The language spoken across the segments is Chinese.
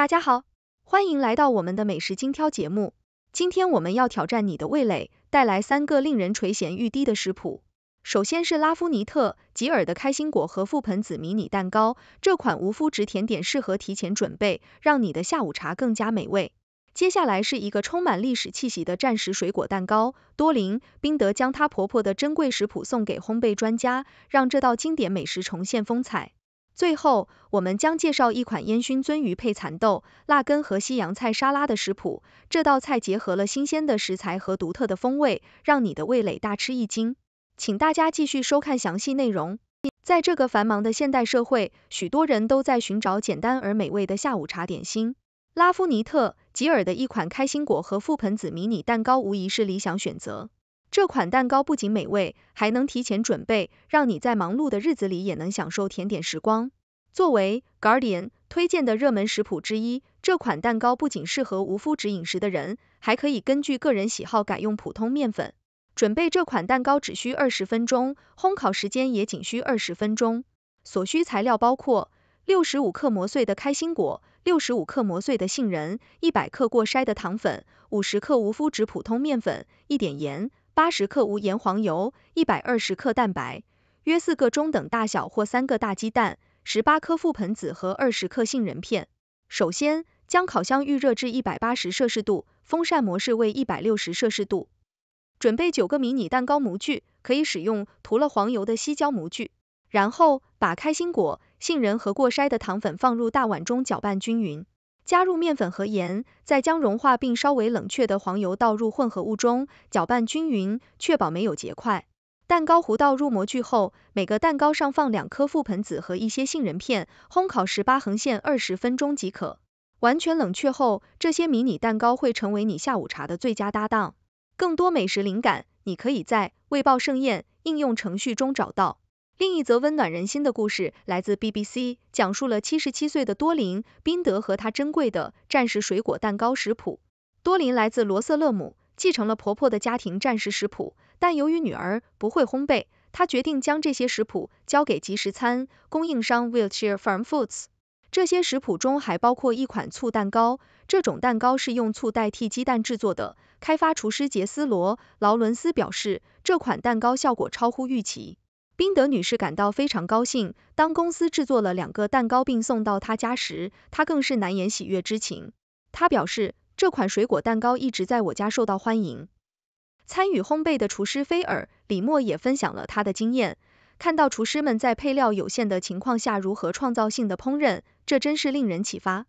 大家好，欢迎来到我们的美食精挑节目。今天我们要挑战你的味蕾，带来三个令人垂涎欲滴的食谱。首先是拉夫尼特吉尔的开心果和覆盆子迷你蛋糕，这款无麸质甜点适合提前准备，让你的下午茶更加美味。接下来是一个充满历史气息的战时水果蛋糕，多林宾德将她婆婆的珍贵食谱送给烘焙专家，让这道经典美食重现风采。最后，我们将介绍一款烟熏鳟鱼配蚕豆、辣根和西洋菜沙拉的食谱。这道菜结合了新鲜的食材和独特的风味，让你的味蕾大吃一惊。请大家继续收看详细内容。在这个繁忙的现代社会，许多人都在寻找简单而美味的下午茶点心。拉夫尼特吉尔的一款开心果和覆盆子迷你蛋糕无疑是理想选择。这款蛋糕不仅美味，还能提前准备，让你在忙碌的日子里也能享受甜点时光。作为 Guardian 推荐的热门食谱之一，这款蛋糕不仅适合无麸质饮食的人，还可以根据个人喜好改用普通面粉。准备这款蛋糕只需二十分钟，烘烤时间也仅需二十分钟。所需材料包括：六十五克磨碎的开心果，六十五克磨碎的杏仁，一百克过筛的糖粉，五十克无麸质普通面粉，一点盐。八十克无盐黄油，一百二十克蛋白，约四个中等大小或三个大鸡蛋，十八颗覆盆子和二十克杏仁片。首先，将烤箱预热至一百八十摄氏度，风扇模式为一百六十摄氏度。准备九个迷你蛋糕模具，可以使用涂了黄油的西胶模具。然后，把开心果、杏仁和过筛的糖粉放入大碗中搅拌均匀。加入面粉和盐，再将融化并稍微冷却的黄油倒入混合物中，搅拌均匀，确保没有结块。蛋糕糊倒入模具后，每个蛋糕上放两颗覆盆子和一些杏仁片。烘烤十八横线二十分钟即可。完全冷却后，这些迷你蛋糕会成为你下午茶的最佳搭档。更多美食灵感，你可以在《味爆盛宴》应用程序中找到。另一则温暖人心的故事来自 BBC，讲述了七十七岁的多林·宾德和他珍贵的战时水果蛋糕食谱。多林来自罗瑟勒姆，继承了婆婆的家庭战时食谱，但由于女儿不会烘焙，他决定将这些食谱交给即时餐供应商 Will Share Farm Foods。这些食谱中还包括一款醋蛋糕，这种蛋糕是用醋代替鸡蛋制作的。开发厨师杰斯罗·劳伦斯表示，这款蛋糕效果超乎预期。宾德女士感到非常高兴。当公司制作了两个蛋糕并送到她家时，她更是难掩喜悦之情。她表示，这款水果蛋糕一直在我家受到欢迎。参与烘焙的厨师菲尔李默也分享了他的经验，看到厨师们在配料有限的情况下如何创造性的烹饪，这真是令人启发。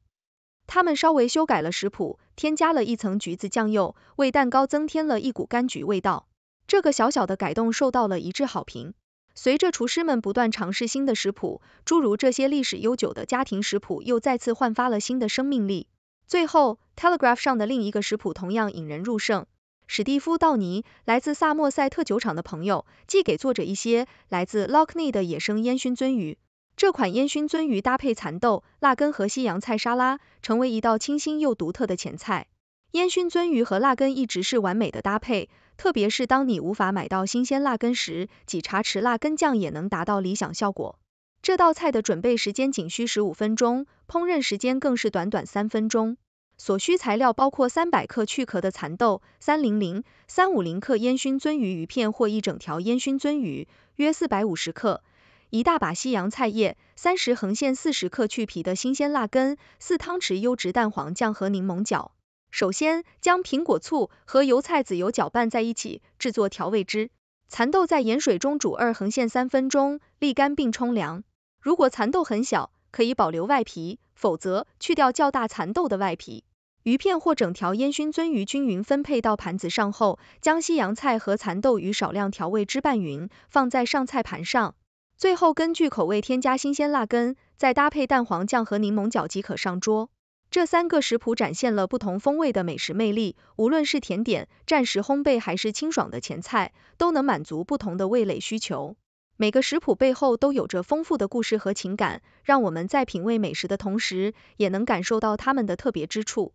他们稍微修改了食谱，添加了一层橘子酱油，为蛋糕增添了一股柑橘味道。这个小小的改动受到了一致好评。随着厨师们不断尝试新的食谱，诸如这些历史悠久的家庭食谱又再次焕发了新的生命力。最后，《Telegraph》上的另一个食谱同样引人入胜。史蒂夫·道尼来自萨默塞特酒厂的朋友寄给作者一些来自 Lockney 的野生烟熏鳟鱼。这款烟熏鳟鱼搭配蚕豆、辣根和西洋菜沙拉，成为一道清新又独特的前菜。烟熏鳟鱼和辣根一直是完美的搭配，特别是当你无法买到新鲜辣根时，几茶匙辣根酱也能达到理想效果。这道菜的准备时间仅需十五分钟，烹饪时间更是短短三分钟。所需材料包括三百克去壳的蚕豆，三零零、三五零克烟熏鳟鱼鱼片或一整条烟熏鳟鱼，约四百五十克，一大把西洋菜叶，三十横线四十克去皮的新鲜辣根，四汤匙优质蛋黄酱和柠檬角。首先将苹果醋和油菜籽油搅拌在一起制作调味汁。蚕豆在盐水中煮二横线三分钟，沥干并冲凉。如果蚕豆很小，可以保留外皮，否则去掉较大蚕豆的外皮。鱼片或整条烟熏鳟鱼均匀分配到盘子上后，将西洋菜和蚕豆与少量调味汁拌匀，放在上菜盘上。最后根据口味添加新鲜辣根，再搭配蛋黄酱和柠檬角即可上桌。这三个食谱展现了不同风味的美食魅力，无论是甜点、蘸食、烘焙还是清爽的前菜，都能满足不同的味蕾需求。每个食谱背后都有着丰富的故事和情感，让我们在品味美食的同时，也能感受到它们的特别之处。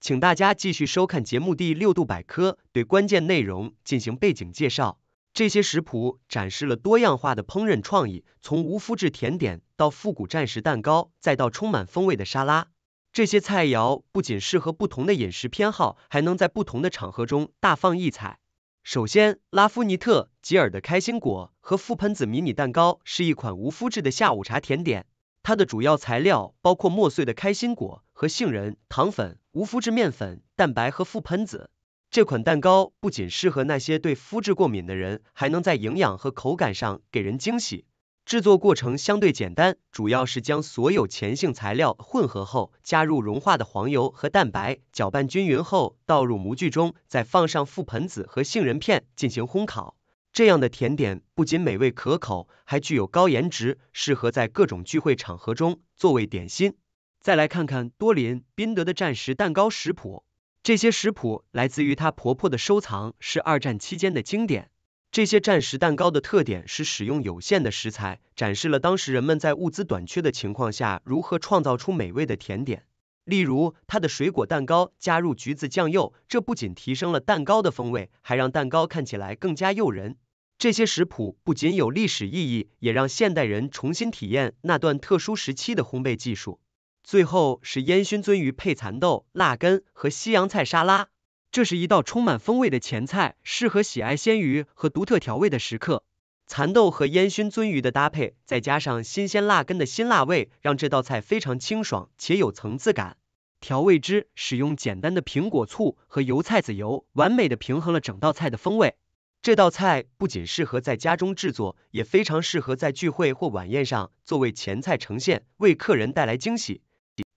请大家继续收看节目第六度百科，对关键内容进行背景介绍。这些食谱展示了多样化的烹饪创意，从无麸质甜点到复古战时蛋糕，再到充满风味的沙拉。这些菜肴不仅适合不同的饮食偏好，还能在不同的场合中大放异彩。首先，拉夫尼特吉尔的开心果和覆盆子迷你蛋糕是一款无麸质的下午茶甜点。它的主要材料包括磨碎的开心果和杏仁、糖粉、无麸质面粉、蛋白和覆盆子。这款蛋糕不仅适合那些对肤质过敏的人，还能在营养和口感上给人惊喜。制作过程相对简单，主要是将所有前性材料混合后，加入融化的黄油和蛋白，搅拌均匀后倒入模具中，再放上覆盆子和杏仁片进行烘烤。这样的甜点不仅美味可口，还具有高颜值，适合在各种聚会场合中作为点心。再来看看多林宾德的战时蛋糕食谱。这些食谱来自于她婆婆的收藏，是二战期间的经典。这些战时蛋糕的特点是使用有限的食材，展示了当时人们在物资短缺的情况下如何创造出美味的甜点。例如，她的水果蛋糕加入橘子酱油，这不仅提升了蛋糕的风味，还让蛋糕看起来更加诱人。这些食谱不仅有历史意义，也让现代人重新体验那段特殊时期的烘焙技术。最后是烟熏鳟鱼配蚕豆、辣根和西洋菜沙拉。这是一道充满风味的前菜，适合喜爱鲜鱼和独特调味的食客。蚕豆和烟熏鳟鱼的搭配，再加上新鲜辣根的辛辣味，让这道菜非常清爽且有层次感。调味汁使用简单的苹果醋和油菜籽油，完美的平衡了整道菜的风味。这道菜不仅适合在家中制作，也非常适合在聚会或晚宴上作为前菜呈现，为客人带来惊喜。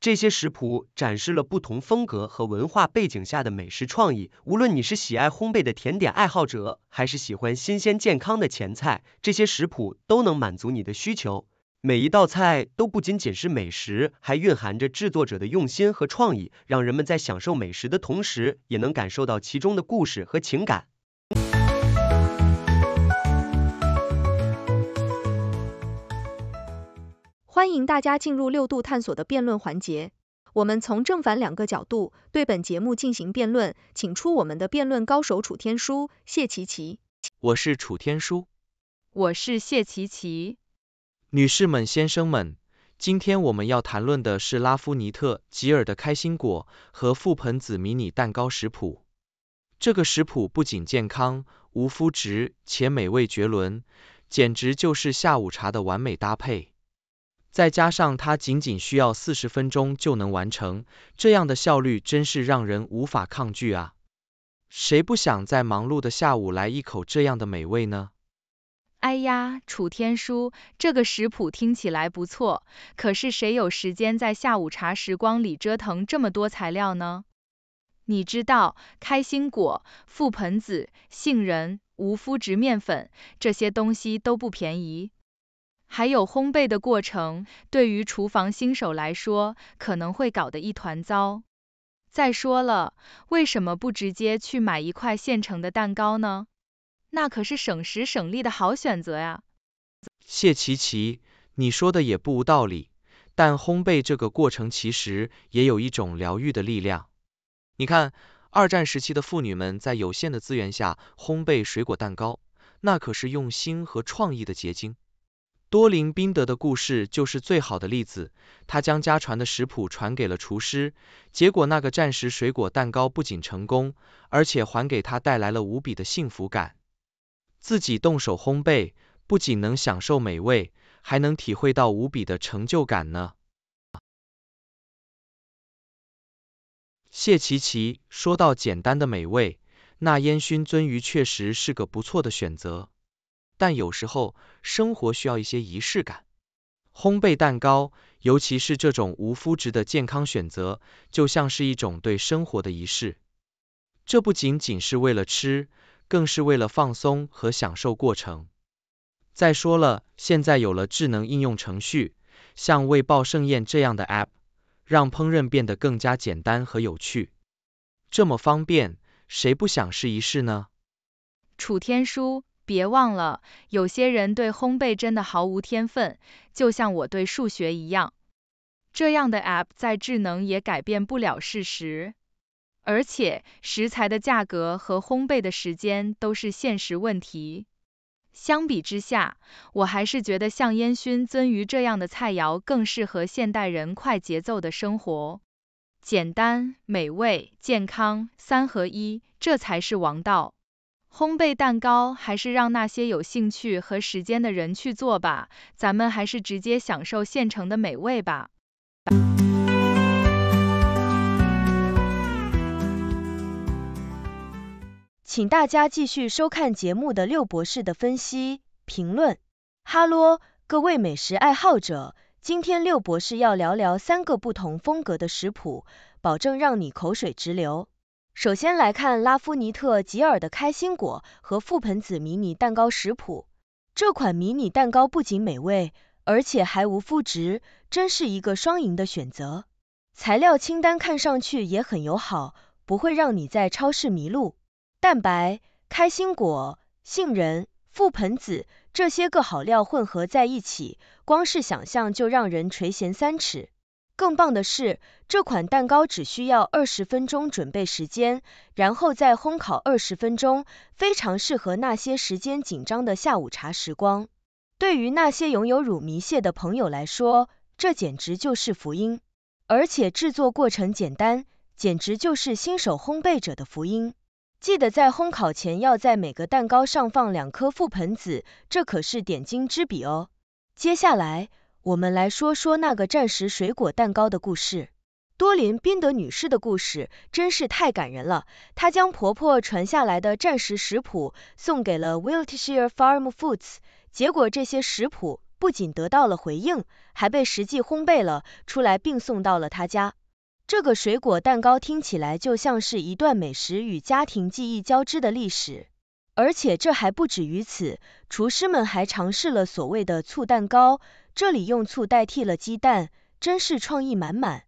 这些食谱展示了不同风格和文化背景下的美食创意。无论你是喜爱烘焙的甜点爱好者，还是喜欢新鲜健康的前菜，这些食谱都能满足你的需求。每一道菜都不仅仅是美食，还蕴含着制作者的用心和创意，让人们在享受美食的同时，也能感受到其中的故事和情感。欢迎大家进入六度探索的辩论环节，我们从正反两个角度对本节目进行辩论，请出我们的辩论高手楚天舒、谢琪琪。我是楚天舒，我是谢琪琪。女士们、先生们，今天我们要谈论的是拉夫尼特吉尔的开心果和覆盆子迷你蛋糕食谱。这个食谱不仅健康、无麸质，且美味绝伦，简直就是下午茶的完美搭配。再加上它仅仅需要四十分钟就能完成，这样的效率真是让人无法抗拒啊！谁不想在忙碌的下午来一口这样的美味呢？哎呀，楚天舒，这个食谱听起来不错，可是谁有时间在下午茶时光里折腾这么多材料呢？你知道，开心果、覆盆子、杏仁、无麸质面粉这些东西都不便宜。还有烘焙的过程，对于厨房新手来说，可能会搞得一团糟。再说了，为什么不直接去买一块现成的蛋糕呢？那可是省时省力的好选择呀。谢琪琪，你说的也不无道理，但烘焙这个过程其实也有一种疗愈的力量。你看，二战时期的妇女们在有限的资源下烘焙水果蛋糕，那可是用心和创意的结晶。多林宾德的故事就是最好的例子，他将家传的食谱传给了厨师，结果那个战时水果蛋糕不仅成功，而且还给他带来了无比的幸福感。自己动手烘焙，不仅能享受美味，还能体会到无比的成就感呢。谢琪琪说到简单的美味，那烟熏鳟鱼确实是个不错的选择。但有时候生活需要一些仪式感，烘焙蛋糕，尤其是这种无麸质的健康选择，就像是一种对生活的仪式。这不仅仅是为了吃，更是为了放松和享受过程。再说了，现在有了智能应用程序，像“味爆盛宴”这样的 App，让烹饪变得更加简单和有趣。这么方便，谁不想试一试呢？楚天舒。别忘了，有些人对烘焙真的毫无天分，就像我对数学一样。这样的 App 再智能也改变不了事实。而且，食材的价格和烘焙的时间都是现实问题。相比之下，我还是觉得像烟熏鳟鱼这样的菜肴更适合现代人快节奏的生活。简单、美味、健康，三合一，这才是王道。烘焙蛋糕还是让那些有兴趣和时间的人去做吧，咱们还是直接享受现成的美味吧。请大家继续收看节目的六博士的分析评论。哈喽，各位美食爱好者，今天六博士要聊聊三个不同风格的食谱，保证让你口水直流。首先来看拉夫尼特吉尔的开心果和覆盆子迷你蛋糕食谱。这款迷你蛋糕不仅美味，而且还无麸质，真是一个双赢的选择。材料清单看上去也很友好，不会让你在超市迷路。蛋白、开心果、杏仁、覆盆子这些个好料混合在一起，光是想象就让人垂涎三尺。更棒的是，这款蛋糕只需要二十分钟准备时间，然后再烘烤二十分钟，非常适合那些时间紧张的下午茶时光。对于那些拥有乳糜泻的朋友来说，这简直就是福音。而且制作过程简单，简直就是新手烘焙者的福音。记得在烘烤前要在每个蛋糕上放两颗覆盆子，这可是点睛之笔哦。接下来，我们来说说那个战时水果蛋糕的故事。多林·宾德女士的故事真是太感人了。她将婆婆传下来的战时食谱送给了 Wiltshire Farm Foods，结果这些食谱不仅得到了回应，还被实际烘焙了出来，并送到了她家。这个水果蛋糕听起来就像是一段美食与家庭记忆交织的历史。而且这还不止于此，厨师们还尝试了所谓的醋蛋糕，这里用醋代替了鸡蛋，真是创意满满。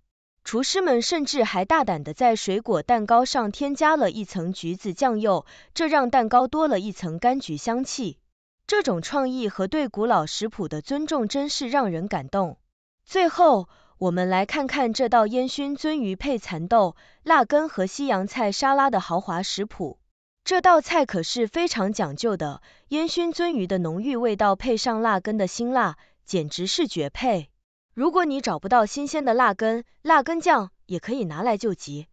厨师们甚至还大胆地在水果蛋糕上添加了一层橘子酱油，这让蛋糕多了一层柑橘香气。这种创意和对古老食谱的尊重真是让人感动。最后，我们来看看这道烟熏鳟鱼配蚕豆、辣根和西洋菜沙拉的豪华食谱。这道菜可是非常讲究的，烟熏鳟鱼的浓郁味道配上辣根的辛辣，简直是绝配。如果你找不到新鲜的辣根，辣根酱也可以拿来救急。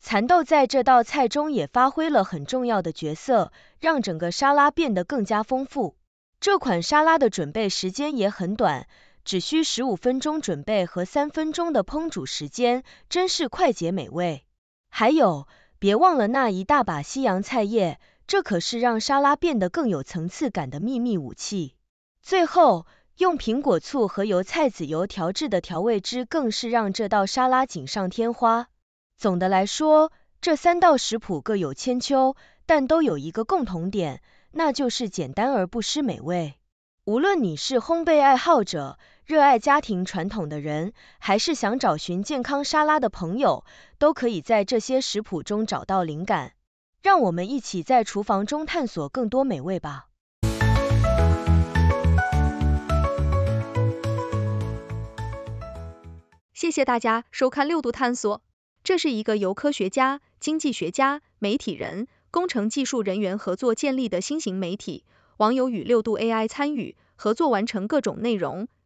蚕豆在这道菜中也发挥了很重要的角色，让整个沙拉变得更加丰富。这款沙拉的准备时间也很短，只需十五分钟准备和三分钟的烹煮时间，真是快捷美味。还有。别忘了那一大把西洋菜叶，这可是让沙拉变得更有层次感的秘密武器。最后，用苹果醋和油菜籽油调制的调味汁，更是让这道沙拉锦上添花。总的来说，这三道食谱各有千秋，但都有一个共同点，那就是简单而不失美味。无论你是烘焙爱好者，热爱家庭传统的人，还是想找寻健康沙拉的朋友，都可以在这些食谱中找到灵感。让我们一起在厨房中探索更多美味吧！谢谢大家收看六度探索，这是一个由科学家、经济学家、媒体人、工程技术人员合作建立的新型媒体，网友与六度 AI 参与合作完成各种内容。